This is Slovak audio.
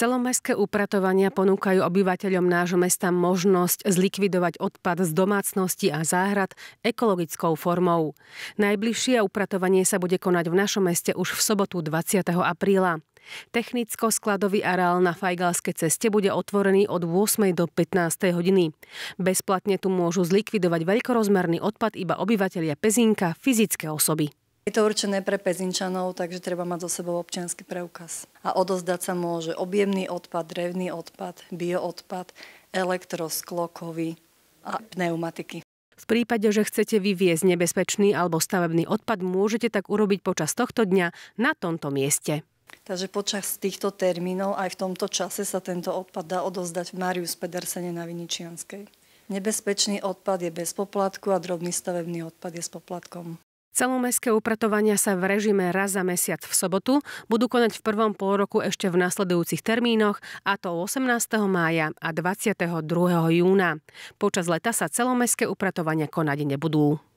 Celomestské upratovania ponúkajú obyvateľom nášho mesta možnosť zlikvidovať odpad z domácnosti a záhrad ekologickou formou. Najbližšie upratovanie sa bude konať v našom meste už v sobotu 20. apríla. Technicko-skladový areál na Fajgalskej ceste bude otvorený od 8. do 15. hodiny. Bezplatne tu môžu zlikvidovať veľkorozmerný odpad iba obyvateľia Pezinka, fyzické osoby. Je to určené pre pezinčanov, takže treba mať so sebou občianský preukaz. A odozdať sa môže objemný odpad, drevný odpad, bioodpad, elektrosklokový a pneumatiky. V prípade, že chcete vyviezť nebezpečný alebo stavebný odpad, môžete tak urobiť počas tohto dňa na tomto mieste. Takže počas týchto termínov aj v tomto čase sa tento odpad dá odozdať v Marius Pedersene na Viničianskej. Nebezpečný odpad je bez poplatku a drobný stavebný odpad je s poplatkom. Celomestské upratovania sa v režime raz za mesiac v sobotu budú konať v prvom pol roku ešte v nasledujúcich termínoch, a to 18. mája a 22. júna. Počas leta sa celomestské upratovania konať nebudú.